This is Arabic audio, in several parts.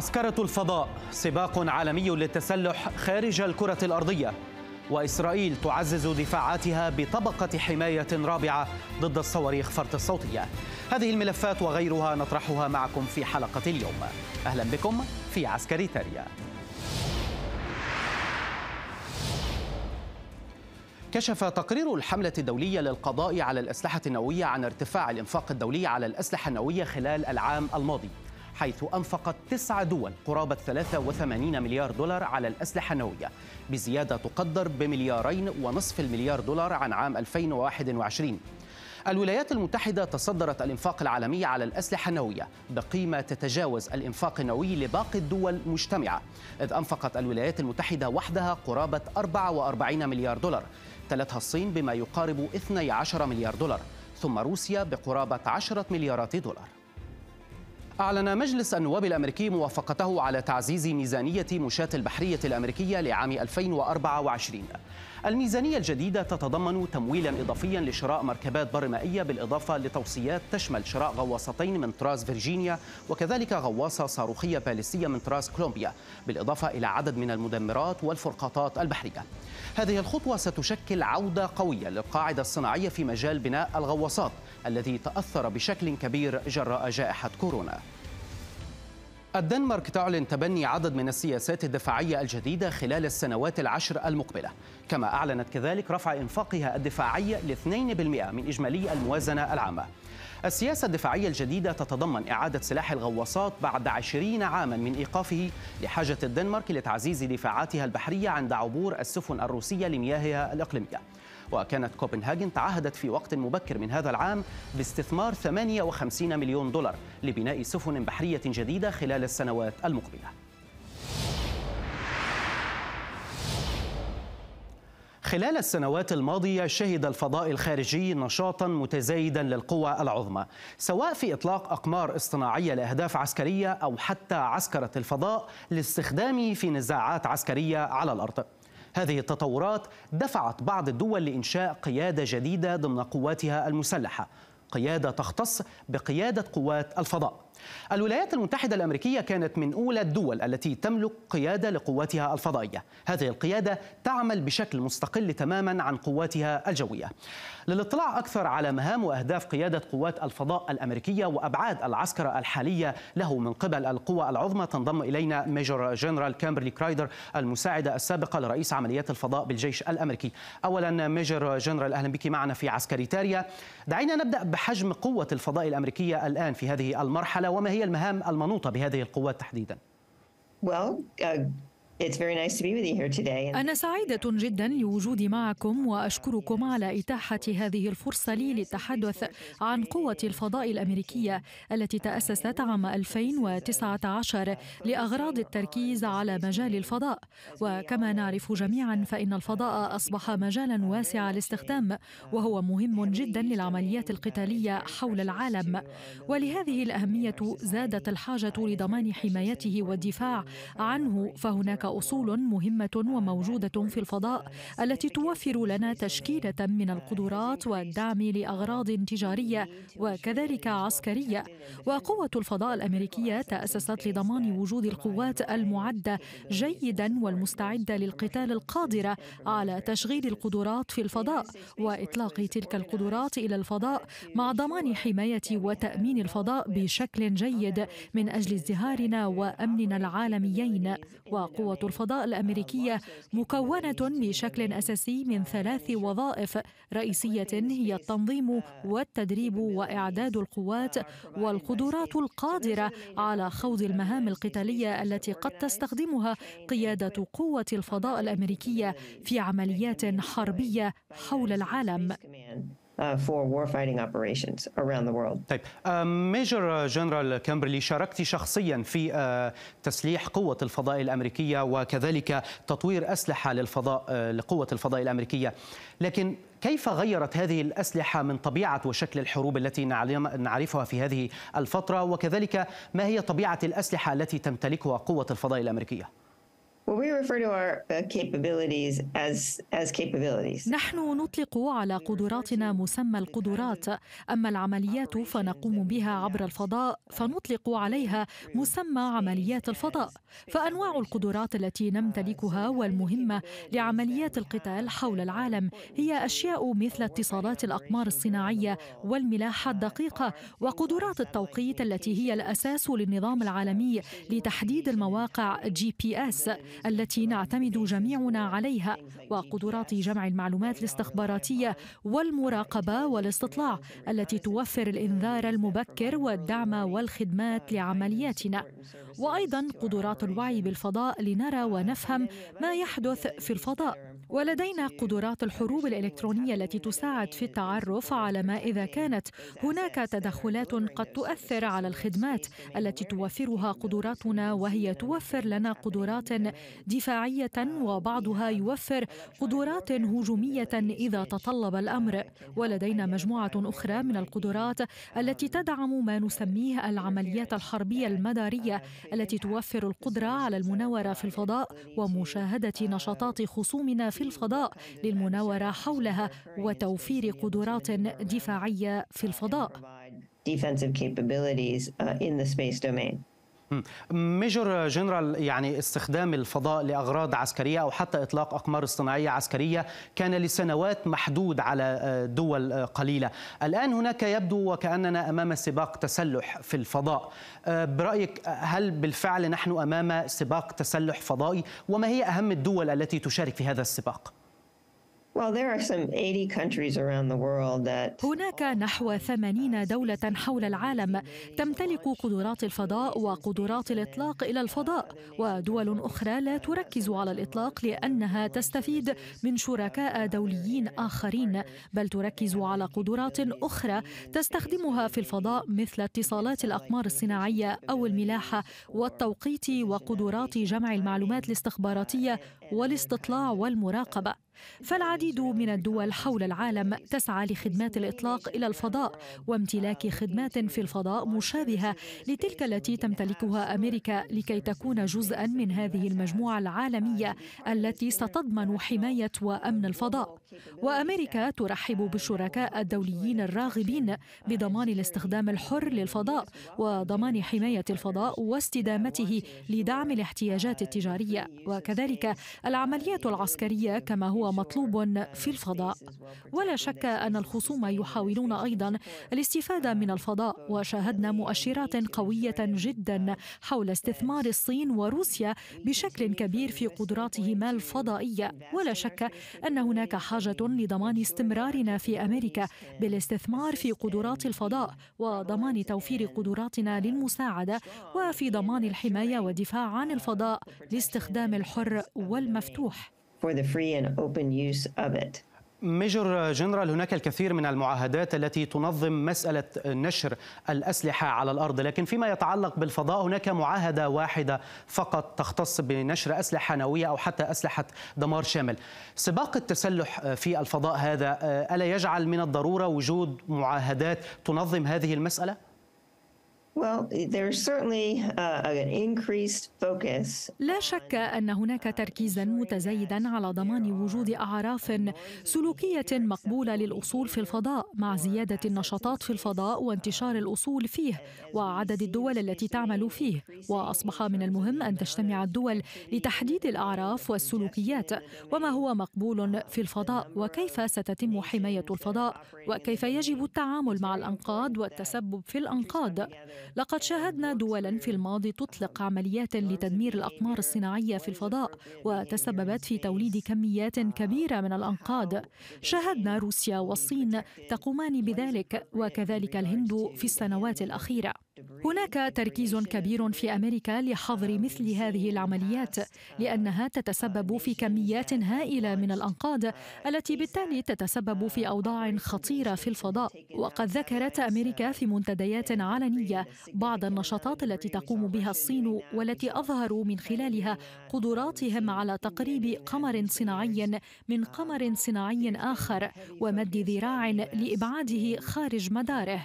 عسكرة الفضاء سباق عالمي للتسلح خارج الكرة الأرضية وإسرائيل تعزز دفاعاتها بطبقة حماية رابعة ضد الصواريخ فرط الصوتية هذه الملفات وغيرها نطرحها معكم في حلقة اليوم أهلا بكم في عسكري تاريا كشف تقرير الحملة الدولية للقضاء على الأسلحة النووية عن ارتفاع الإنفاق الدولي على الأسلحة النووية خلال العام الماضي حيث أنفقت تسع دول قرابة 83 مليار دولار على الأسلحة النووية بزيادة تقدر بمليارين ونصف المليار دولار عن عام 2021 الولايات المتحدة تصدرت الإنفاق العالمي على الأسلحة النووية بقيمة تتجاوز الإنفاق النووي لباقي الدول مجتمعة إذ أنفقت الولايات المتحدة وحدها قرابة 44 مليار دولار تلتها الصين بما يقارب 12 مليار دولار ثم روسيا بقرابة 10 مليارات دولار أعلن مجلس النواب الأمريكي موافقته على تعزيز ميزانية مشاة البحرية الأمريكية لعام 2024 الميزانية الجديدة تتضمن تمويلا إضافيا لشراء مركبات بر مائية بالإضافة لتوصيات تشمل شراء غواصتين من طراز فيرجينيا وكذلك غواصة صاروخية باليستية من طراز كولومبيا بالإضافة إلى عدد من المدمرات والفرقاطات البحرية هذه الخطوة ستشكل عودة قوية للقاعدة الصناعية في مجال بناء الغواصات الذي تأثر بشكل كبير جراء جائحة كورونا الدنمارك تعلن تبني عدد من السياسات الدفاعية الجديدة خلال السنوات العشر المقبلة كما أعلنت كذلك رفع إنفاقها الدفاعي ل 2% من إجمالي الموازنة العامة السياسة الدفاعية الجديدة تتضمن إعادة سلاح الغواصات بعد عشرين عاما من إيقافه لحاجة الدنمارك لتعزيز دفاعاتها البحرية عند عبور السفن الروسية لمياهها الإقليمية وكانت كوبنهاجن تعهدت في وقت مبكر من هذا العام باستثمار 58 مليون دولار لبناء سفن بحرية جديدة خلال السنوات المقبلة خلال السنوات الماضية شهد الفضاء الخارجي نشاطا متزايدا للقوى العظمى سواء في إطلاق أقمار اصطناعية لأهداف عسكرية أو حتى عسكرة الفضاء لاستخدامه في نزاعات عسكرية على الأرض هذه التطورات دفعت بعض الدول لإنشاء قيادة جديدة ضمن قواتها المسلحة قيادة تختص بقيادة قوات الفضاء الولايات المتحدة الأمريكية كانت من أولى الدول التي تملك قيادة لقواتها الفضائية هذه القيادة تعمل بشكل مستقل تماما عن قواتها الجوية للاطلاع أكثر على مهام وأهداف قيادة قوات الفضاء الأمريكية وأبعاد العسكرة الحالية له من قبل القوى العظمى تنضم إلينا ميجور جنرال كامبرلي كرايدر المساعدة السابقة لرئيس عمليات الفضاء بالجيش الأمريكي أولا ميجور جنرال أهلا بك معنا في عسكريتاريا دعينا نبدأ بحجم قوة الفضاء الأمريكية الآن في هذه المرحلة وما هي المهام المنوطة بهذه القوات تحديدا؟ Well, uh... أنا سعيدة جدا لوجودي معكم وأشكركم على إتاحة هذه الفرصة لي للتحدث عن قوة الفضاء الأمريكية التي تأسست عام 2019 لأغراض التركيز على مجال الفضاء وكما نعرف جميعا فإن الفضاء أصبح مجالا واسع الاستخدام وهو مهم جدا للعمليات القتالية حول العالم ولهذه الأهمية زادت الحاجة لضمان حمايته والدفاع عنه فهناك أصول مهمة وموجودة في الفضاء التي توفر لنا تشكيلة من القدرات والدعم لأغراض تجارية وكذلك عسكرية وقوة الفضاء الأمريكية تأسست لضمان وجود القوات المعدة جيدا والمستعدة للقتال القادرة على تشغيل القدرات في الفضاء وإطلاق تلك القدرات إلى الفضاء مع ضمان حماية وتأمين الفضاء بشكل جيد من أجل ازدهارنا وأمننا العالميين وقوة الفضاء الأمريكية مكونة بشكل أساسي من ثلاث وظائف رئيسية هي التنظيم والتدريب وإعداد القوات والقدرات القادرة على خوض المهام القتالية التي قد تستخدمها قيادة قوة الفضاء الأمريكية في عمليات حربية حول العالم. Uh, for warfighting operations around the world. طيب ميجر جنرال كامبرلي شاركت شخصيا في آه، تسليح قوة الفضاء الأمريكية وكذلك تطوير أسلحة للفضاء آه، لقوة الفضاء الأمريكية لكن كيف غيرت هذه الأسلحة من طبيعة وشكل الحروب التي نعرفها في هذه الفترة وكذلك ما هي طبيعة الأسلحة التي تمتلكها قوة الفضاء الأمريكية؟ we refer to our uh, capabilities as, as capabilities. نحن نطلق على قدراتنا مسمى القدرات، أما العمليات فنقوم بها عبر الفضاء فنطلق عليها مسمى عمليات الفضاء، فأنواع القدرات التي نمتلكها والمهمة لعمليات القتال حول العالم هي أشياء مثل اتصالات الأقمار الصناعية والملاحة الدقيقة وقدرات التوقيت التي هي الأساس للنظام العالمي لتحديد المواقع جي بي اس التي نعتمد جميعنا عليها وقدرات جمع المعلومات الاستخباراتيه والمراقبه والاستطلاع التي توفر الانذار المبكر والدعم والخدمات لعملياتنا وايضا قدرات الوعي بالفضاء لنرى ونفهم ما يحدث في الفضاء ولدينا قدرات الحروب الإلكترونية التي تساعد في التعرف على ما إذا كانت هناك تدخلات قد تؤثر على الخدمات التي توفرها قدراتنا وهي توفر لنا قدرات دفاعية وبعضها يوفر قدرات هجومية إذا تطلب الأمر ولدينا مجموعة أخرى من القدرات التي تدعم ما نسميه العمليات الحربية المدارية التي توفر القدرة على المناورة في الفضاء ومشاهدة نشاطات خصومنا في في الفضاء للمناورة حولها وتوفير قدرات دفاعية في الفضاء. defensive capabilities uh, in the space domain. ميجور جنرال يعني استخدام الفضاء لأغراض عسكرية أو حتى إطلاق أقمار اصطناعية عسكرية كان لسنوات محدود على آه، دول آه، قليلة الآن هناك يبدو وكأننا أمام سباق تسلح في الفضاء آه، برأيك هل بالفعل نحن أمام سباق تسلح فضائي وما هي أهم الدول التي تشارك في هذا السباق؟ هناك نحو 80 دولة حول العالم تمتلك قدرات الفضاء وقدرات الإطلاق إلى الفضاء ودول أخرى لا تركز على الإطلاق لأنها تستفيد من شركاء دوليين آخرين بل تركز على قدرات أخرى تستخدمها في الفضاء مثل اتصالات الأقمار الصناعية أو الملاحة والتوقيت وقدرات جمع المعلومات الاستخباراتية والاستطلاع والمراقبة فالعديد من الدول حول العالم تسعى لخدمات الإطلاق إلى الفضاء وامتلاك خدمات في الفضاء مشابهة لتلك التي تمتلكها أمريكا لكي تكون جزءا من هذه المجموعة العالمية التي ستضمن حماية وأمن الفضاء وأمريكا ترحب بالشركاء الدوليين الراغبين بضمان الاستخدام الحر للفضاء وضمان حماية الفضاء واستدامته لدعم الاحتياجات التجارية وكذلك العمليات العسكرية كما هو مطلوب في الفضاء ولا شك أن الخصوم يحاولون أيضا الاستفادة من الفضاء وشاهدنا مؤشرات قوية جدا حول استثمار الصين وروسيا بشكل كبير في قدراتهما الفضائية ولا شك أن هناك حاجة لضمان استمرارنا في أمريكا بالاستثمار في قدرات الفضاء وضمان توفير قدراتنا للمساعدة وفي ضمان الحماية والدفاع عن الفضاء لاستخدام الحر والمفتوح for the free and open use of it. ميجور جنرال هناك الكثير من المعاهدات التي تنظم مسألة نشر الأسلحة على الأرض لكن فيما يتعلق بالفضاء هناك معاهدة واحدة فقط تختص بنشر أسلحة نووية أو حتى أسلحة دمار شامل سباق التسلح في الفضاء هذا ألا يجعل من الضرورة وجود معاهدات تنظم هذه المسألة؟ Uh, لا شك أن هناك تركيزا متزايدا على ضمان وجود أعراف سلوكية مقبولة للأصول في الفضاء مع زيادة النشاطات في الفضاء وانتشار الأصول فيه وعدد الدول التي تعمل فيه وأصبح من المهم أن تجتمع الدول لتحديد الأعراف والسلوكيات وما هو مقبول uh, في الفضاء وكيف ستتم حماية الفضاء وكيف يجب التعامل مع الأنقاض والتسبب في الأنقاض لقد شاهدنا دولا في الماضي تطلق عمليات لتدمير الأقمار الصناعية في الفضاء وتسببت في توليد كميات كبيرة من الأنقاض شاهدنا روسيا والصين تقومان بذلك وكذلك الهند في السنوات الأخيرة هناك تركيز كبير في امريكا لحظر مثل هذه العمليات لانها تتسبب في كميات هائله من الانقاض التي بالتالي تتسبب في اوضاع خطيره في الفضاء وقد ذكرت امريكا في منتديات علنيه بعض النشاطات التي تقوم بها الصين والتي اظهروا من خلالها قدراتهم على تقريب قمر صناعي من قمر صناعي اخر ومد ذراع لابعاده خارج مداره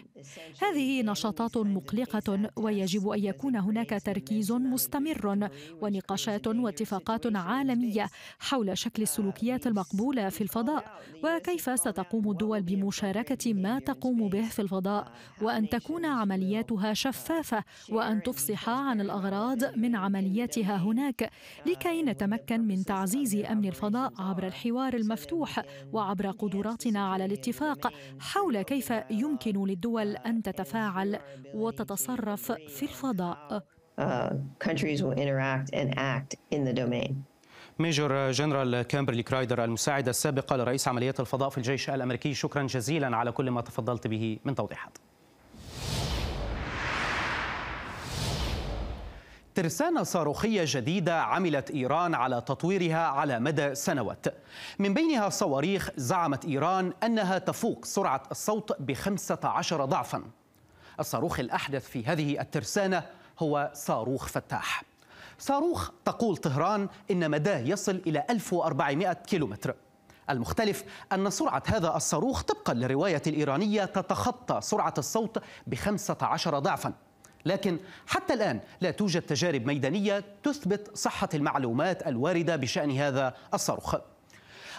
هذه نشاطات مقلقه طريقة ويجب أن يكون هناك تركيز مستمر ونقاشات واتفاقات عالمية حول شكل السلوكيات المقبولة في الفضاء وكيف ستقوم الدول بمشاركة ما تقوم به في الفضاء وأن تكون عملياتها شفافة وأن تفصح عن الأغراض من عملياتها هناك لكي نتمكن من تعزيز أمن الفضاء عبر الحوار المفتوح وعبر قدراتنا على الاتفاق حول كيف يمكن للدول أن تتفاعل وتتصرف تتصرف في الفضاء. Uh, ميجور جنرال كامبرلي كرايدر المساعدة السابقة لرئيس عمليات الفضاء في الجيش الأمريكي شكرا جزيلا على كل ما تفضلت به من توضيحات ترسانة صاروخية جديدة عملت إيران على تطويرها على مدى سنوات من بينها صواريخ زعمت إيران أنها تفوق سرعة الصوت بخمسة عشر ضعفاً الصاروخ الأحدث في هذه الترسانة هو صاروخ فتاح صاروخ تقول طهران إن مداه يصل إلى 1400 كيلومتر المختلف أن سرعة هذا الصاروخ طبقا للرواية الإيرانية تتخطى سرعة الصوت ب 15 ضعفا لكن حتى الآن لا توجد تجارب ميدانية تثبت صحة المعلومات الواردة بشأن هذا الصاروخ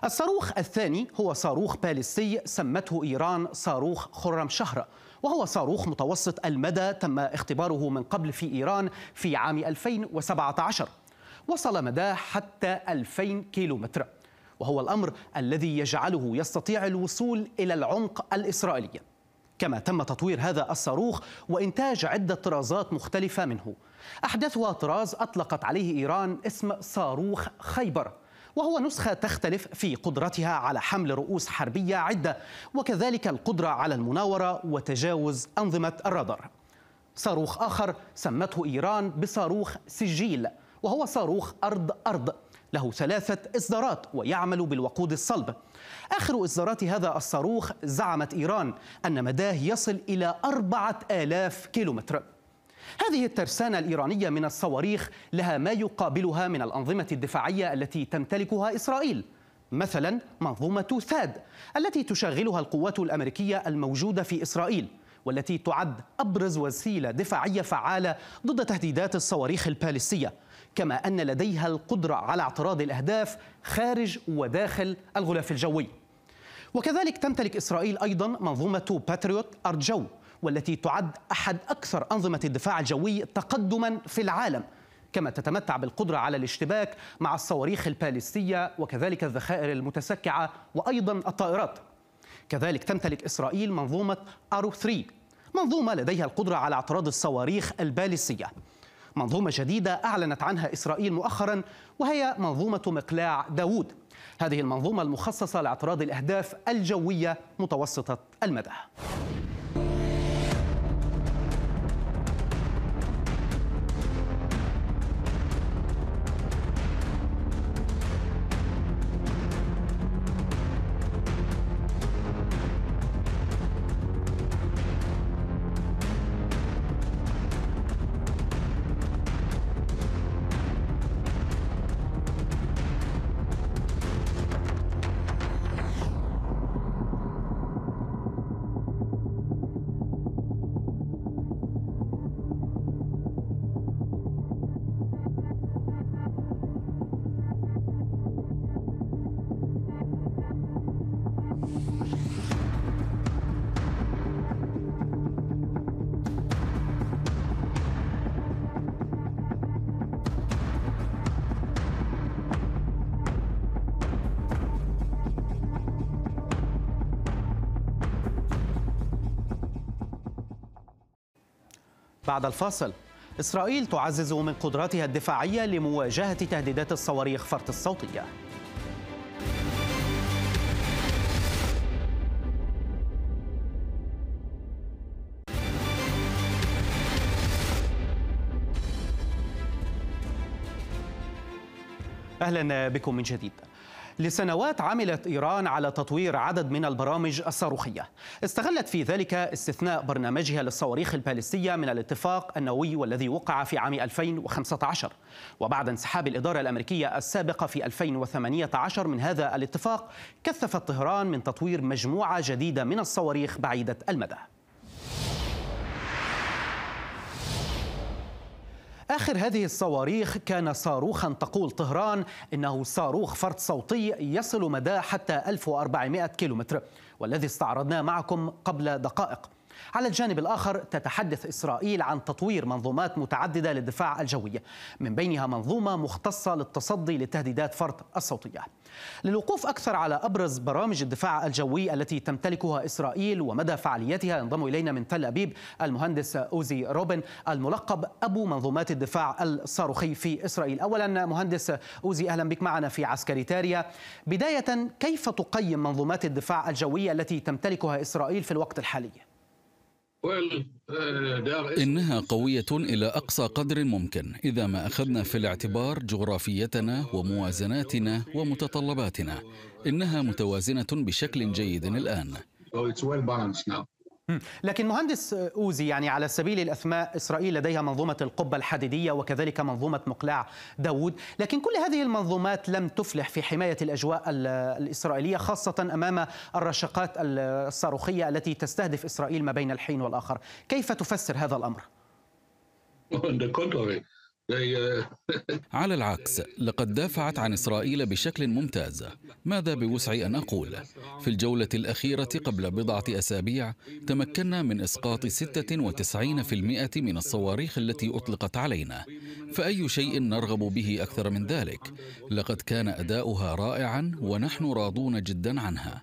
الصاروخ الثاني هو صاروخ باليستي سمته إيران صاروخ خرم شهر وهو صاروخ متوسط المدى تم اختباره من قبل في إيران في عام 2017 وصل مداه حتى 2000 كيلومتر وهو الأمر الذي يجعله يستطيع الوصول إلى العمق الإسرائيلي كما تم تطوير هذا الصاروخ وإنتاج عدة طرازات مختلفة منه أحدثها طراز أطلقت عليه إيران اسم صاروخ خيبر وهو نسخة تختلف في قدرتها على حمل رؤوس حربية عدة وكذلك القدرة على المناورة وتجاوز أنظمة الرادار صاروخ آخر سمته إيران بصاروخ سجيل وهو صاروخ أرض أرض له ثلاثة إصدارات ويعمل بالوقود الصلب آخر إصدارات هذا الصاروخ زعمت إيران أن مداه يصل إلى أربعة آلاف كيلومتر هذه الترسانة الإيرانية من الصواريخ لها ما يقابلها من الأنظمة الدفاعية التي تمتلكها إسرائيل مثلا منظومة ثاد التي تشغلها القوات الأمريكية الموجودة في إسرائيل والتي تعد أبرز وسيلة دفاعية فعالة ضد تهديدات الصواريخ البالستية كما أن لديها القدرة على اعتراض الأهداف خارج وداخل الغلاف الجوي وكذلك تمتلك إسرائيل أيضا منظومة باتريوت أرجو والتي تعد أحد أكثر أنظمة الدفاع الجوي تقدما في العالم كما تتمتع بالقدرة على الاشتباك مع الصواريخ البالستية وكذلك الذخائر المتسكعة وأيضا الطائرات كذلك تمتلك إسرائيل منظومة أرو 3 منظومة لديها القدرة على اعتراض الصواريخ البالستية منظومة جديدة أعلنت عنها إسرائيل مؤخرا وهي منظومة مقلاع داوود هذه المنظومة المخصصة لاعتراض الأهداف الجوية متوسطة المدى بعد الفاصل إسرائيل تعزز من قدراتها الدفاعية لمواجهة تهديدات الصواريخ فرط الصوتية أهلا بكم من جديد لسنوات عملت إيران على تطوير عدد من البرامج الصاروخية استغلت في ذلك استثناء برنامجها للصواريخ البالستية من الاتفاق النووي والذي وقع في عام 2015 وبعد انسحاب الإدارة الأمريكية السابقة في 2018 من هذا الاتفاق كثفت طهران من تطوير مجموعة جديدة من الصواريخ بعيدة المدى آخر هذه الصواريخ كان صاروخا تقول طهران إنه صاروخ فرد صوتي يصل مداه حتى 1400 كيلومتر والذي استعرضناه معكم قبل دقائق على الجانب الآخر تتحدث إسرائيل عن تطوير منظومات متعددة للدفاع الجوي من بينها منظومة مختصة للتصدي لتهديدات فرط الصوتية للوقوف أكثر على أبرز برامج الدفاع الجوي التي تمتلكها إسرائيل ومدى فعاليتها ينضم إلينا من تل أبيب المهندس أوزي روبن الملقب أبو منظومات الدفاع الصاروخي في إسرائيل أولا مهندس أوزي أهلا بك معنا في عسكريتاريا بداية كيف تقيم منظومات الدفاع الجوية التي تمتلكها إسرائيل في الوقت الحالي؟ إنها قوية إلى أقصى قدر ممكن إذا ما أخذنا في الاعتبار جغرافيتنا وموازناتنا ومتطلباتنا إنها متوازنة بشكل جيد الآن. لكن مهندس أوزي يعني على سبيل الأثماء إسرائيل لديها منظومة القبة الحديدية وكذلك منظومة مقلاع داود لكن كل هذه المنظومات لم تفلح في حماية الأجواء الإسرائيلية خاصة أمام الرشقات الصاروخية التي تستهدف إسرائيل ما بين الحين والآخر كيف تفسر هذا الأمر؟ على العكس لقد دافعت عن إسرائيل بشكل ممتاز ماذا بوسعي أن أقول في الجولة الأخيرة قبل بضعة أسابيع تمكنا من إسقاط 96% من الصواريخ التي أطلقت علينا فأي شيء نرغب به أكثر من ذلك لقد كان أداؤها رائعا ونحن راضون جدا عنها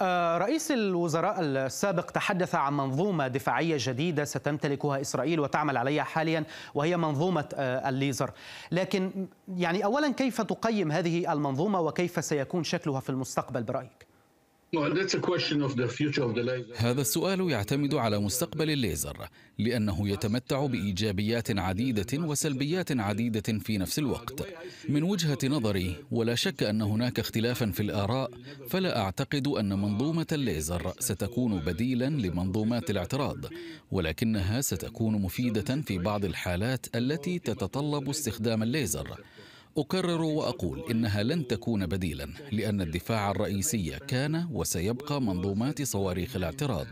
آه، رئيس الوزراء السابق تحدث عن منظومة دفاعية جديدة ستمتلكها إسرائيل وتعمل عليها حاليا وهي منظومة آه، الليزر لكن يعني أولا كيف تقيم هذه المنظومة وكيف سيكون شكلها في المستقبل برأيك؟ هذا السؤال يعتمد على مستقبل الليزر لأنه يتمتع بإيجابيات عديدة وسلبيات عديدة في نفس الوقت من وجهة نظري ولا شك أن هناك اختلافا في الآراء فلا أعتقد أن منظومة الليزر ستكون بديلا لمنظومات الاعتراض ولكنها ستكون مفيدة في بعض الحالات التي تتطلب استخدام الليزر اكرر واقول انها لن تكون بديلا لان الدفاع الرئيسي كان وسيبقى منظومات صواريخ الاعتراض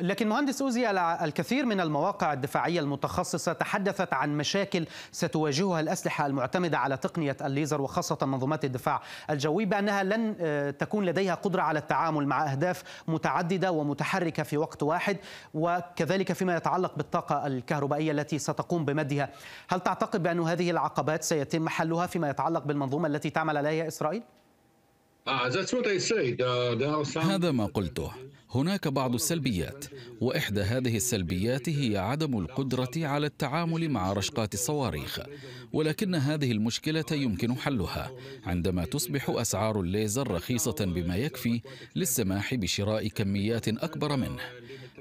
لكن مهندس اوزي الكثير من المواقع الدفاعية المتخصصة تحدثت عن مشاكل ستواجهها الأسلحة المعتمدة على تقنية الليزر وخاصة منظومات الدفاع الجوي بأنها لن آه، تكون لديها قدرة على التعامل مع أهداف متعددة ومتحركة في وقت واحد وكذلك فيما يتعلق بالطاقة الكهربائية التي ستقوم بمدها هل تعتقد بأن هذه العقبات سيتم حلها فيما يتعلق بالمنظومة التي تعمل عليها إسرائيل؟ Ah, uh, هذا ما قلته هناك بعض السلبيات واحدى هذه السلبيات هي عدم القدره على التعامل مع رشقات الصواريخ ولكن هذه المشكله يمكن حلها عندما تصبح اسعار الليزر رخيصه بما يكفي للسماح بشراء كميات اكبر منه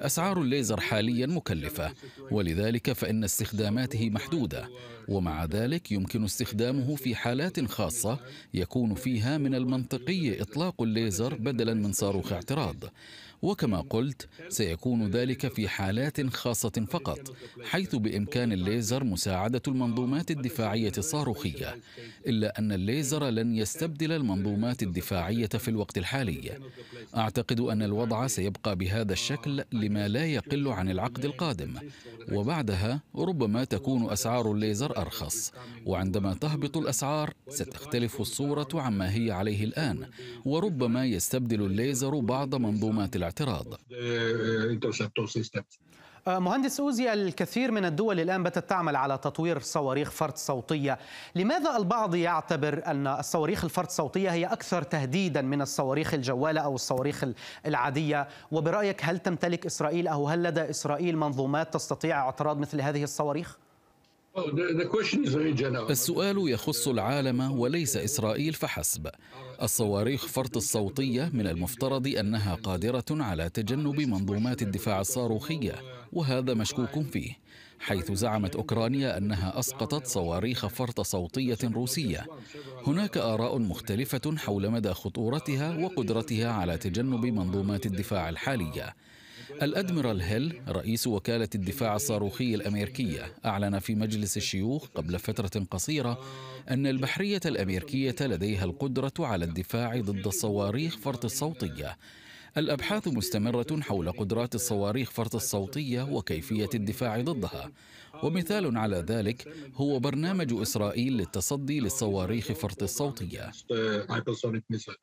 أسعار الليزر حاليا مكلفة ولذلك فإن استخداماته محدودة ومع ذلك يمكن استخدامه في حالات خاصة يكون فيها من المنطقي إطلاق الليزر بدلا من صاروخ اعتراض وكما قلت سيكون ذلك في حالات خاصة فقط حيث بإمكان الليزر مساعدة المنظومات الدفاعية الصاروخية إلا أن الليزر لن يستبدل المنظومات الدفاعية في الوقت الحالي أعتقد أن الوضع سيبقى بهذا الشكل لما لا يقل عن العقد القادم وبعدها ربما تكون أسعار الليزر أرخص وعندما تهبط الأسعار ستختلف الصورة عما هي عليه الآن وربما يستبدل الليزر بعض منظومات العقد الاعتراض uh, آه، مهندس أوزي الكثير من الدول الآن باتت تعمل على تطوير صواريخ فرد صوتية لماذا البعض يعتبر أن الصواريخ الفرد صوتية هي أكثر تهديدا من الصواريخ الجوالة أو الصواريخ العادية وبرأيك هل تمتلك إسرائيل أو هل لدى إسرائيل منظومات تستطيع اعتراض مثل هذه الصواريخ؟ Oh, السؤال يخص العالم وليس إسرائيل فحسب الصواريخ فرط الصوتية من المفترض أنها قادرة على تجنب منظومات الدفاع الصاروخية وهذا مشكوك فيه حيث زعمت أوكرانيا أنها أسقطت صواريخ فرط صوتية روسية هناك آراء مختلفة حول مدى خطورتها وقدرتها على تجنب منظومات الدفاع الحالية الأدميرال هيل رئيس وكالة الدفاع الصاروخي الأمريكية أعلن في مجلس الشيوخ قبل فترة قصيرة أن البحرية الأمريكية لديها القدرة على الدفاع ضد الصواريخ فرط الصوتية الأبحاث مستمرة حول قدرات الصواريخ فرط الصوتية وكيفية الدفاع ضدها ومثال على ذلك هو برنامج إسرائيل للتصدي للصواريخ فرط الصوتية uh,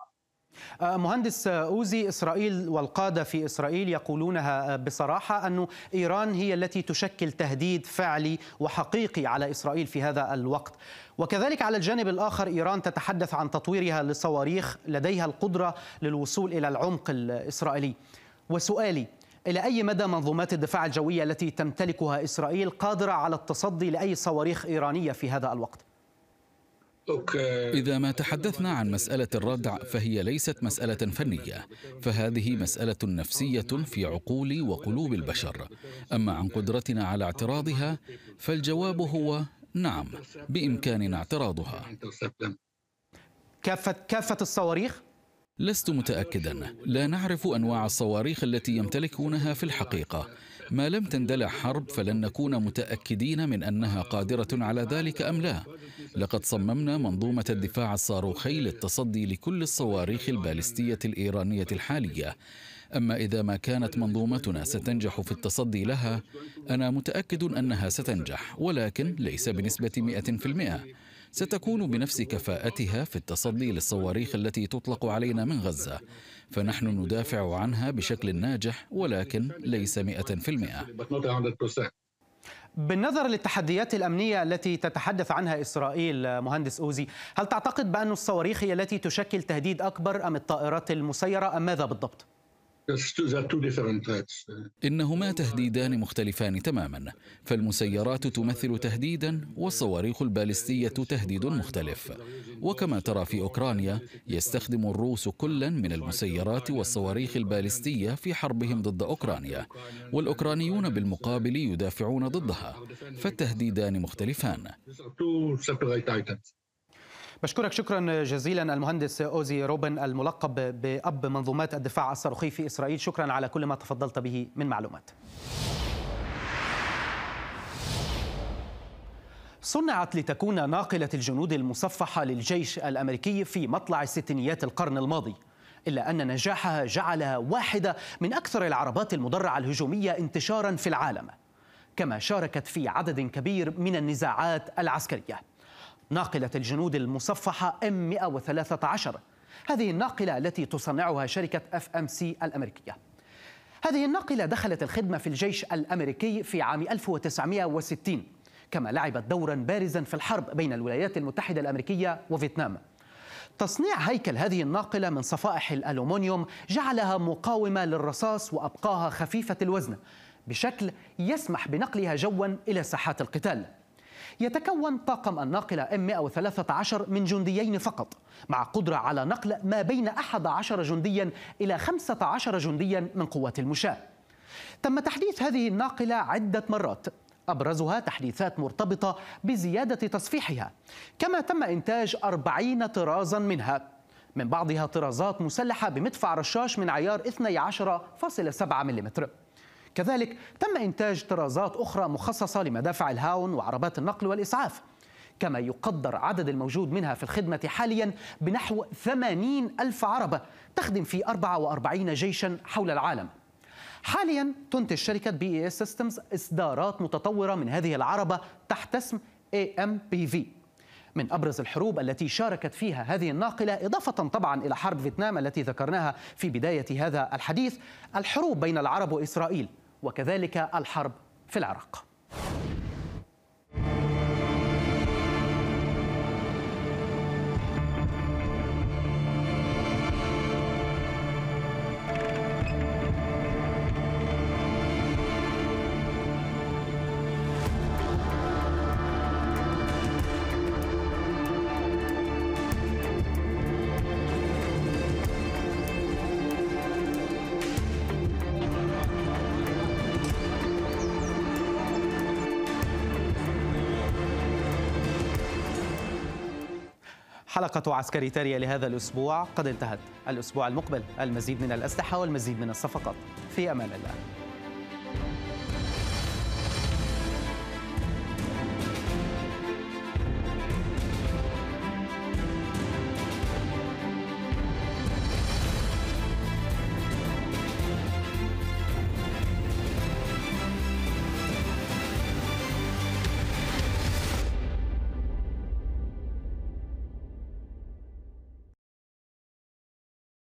آه، مهندس أوزي إسرائيل والقادة في إسرائيل يقولونها بصراحة أن إيران هي التي تشكل تهديد فعلي وحقيقي على إسرائيل في هذا الوقت وكذلك على الجانب الآخر إيران تتحدث عن تطويرها لصواريخ لديها القدرة للوصول إلى العمق الإسرائيلي وسؤالي إلى أي مدى منظومات الدفاع الجوية التي تمتلكها إسرائيل قادرة على التصدي لأي صواريخ إيرانية في هذا الوقت؟ إذا ما تحدثنا عن مسألة الردع فهي ليست مسألة فنية، فهذه مسألة نفسية في عقول وقلوب البشر. أما عن قدرتنا على اعتراضها فالجواب هو نعم، بإمكاننا اعتراضها. كافة كافة الصواريخ؟ لست متأكدا، لا نعرف أنواع الصواريخ التي يمتلكونها في الحقيقة. ما لم تندلع حرب فلن نكون متاكدين من انها قادره على ذلك ام لا لقد صممنا منظومه الدفاع الصاروخي للتصدي لكل الصواريخ البالستيه الايرانيه الحاليه اما اذا ما كانت منظومتنا ستنجح في التصدي لها انا متاكد انها ستنجح ولكن ليس بنسبه 100% ستكون بنفس كفاءتها في التصدي للصواريخ التي تطلق علينا من غزة فنحن ندافع عنها بشكل ناجح ولكن ليس مئة في المئة بالنظر للتحديات الأمنية التي تتحدث عنها إسرائيل مهندس أوزي هل تعتقد بأن الصواريخ هي التي تشكل تهديد أكبر أم الطائرات المسيرة أم ماذا بالضبط؟ إنهما تهديدان مختلفان تماما فالمسيرات تمثل تهديدا والصواريخ البالستية تهديد مختلف وكما ترى في أوكرانيا يستخدم الروس كلا من المسيرات والصواريخ البالستية في حربهم ضد أوكرانيا والأوكرانيون بالمقابل يدافعون ضدها فالتهديدان مختلفان بشكرك شكرا جزيلا المهندس أوزي روبن الملقب بأب منظومات الدفاع الصاروخي في إسرائيل شكرا على كل ما تفضلت به من معلومات صنعت لتكون ناقلة الجنود المصفحة للجيش الأمريكي في مطلع ستينيات القرن الماضي إلا أن نجاحها جعلها واحدة من أكثر العربات المدرعة الهجومية انتشارا في العالم كما شاركت في عدد كبير من النزاعات العسكريه ناقلة الجنود المصفحة M113 هذه الناقلة التي تصنعها شركة FMC الأمريكية هذه الناقلة دخلت الخدمة في الجيش الأمريكي في عام 1960 كما لعبت دورا بارزا في الحرب بين الولايات المتحدة الأمريكية وفيتنام تصنيع هيكل هذه الناقلة من صفائح الألومنيوم جعلها مقاومة للرصاص وأبقاها خفيفة الوزن بشكل يسمح بنقلها جوا إلى ساحات القتال يتكون طاقم الناقلة M113 من جنديين فقط مع قدرة على نقل ما بين 11 جنديا إلى 15 جنديا من قوات المشاة تم تحديث هذه الناقلة عدة مرات أبرزها تحديثات مرتبطة بزيادة تصفيحها كما تم إنتاج 40 طرازا منها من بعضها طرازات مسلحة بمدفع رشاش من عيار 12.7 ملم كذلك تم إنتاج طرازات أخرى مخصصة لمدافع الهاون وعربات النقل والإسعاف كما يقدر عدد الموجود منها في الخدمة حاليا بنحو 80 ألف عربة تخدم في 44 جيشا حول العالم حاليا تنتج شركة بي اي سيستمز إصدارات متطورة من هذه العربة تحت اسم اي ام بي في من أبرز الحروب التي شاركت فيها هذه الناقلة إضافة طبعا إلى حرب فيتنام التي ذكرناها في بداية هذا الحديث الحروب بين العرب وإسرائيل وكذلك الحرب في العراق حلقة عسكري تارية لهذا الأسبوع قد انتهت الأسبوع المقبل المزيد من الأسلحة والمزيد من الصفقات في أمان الله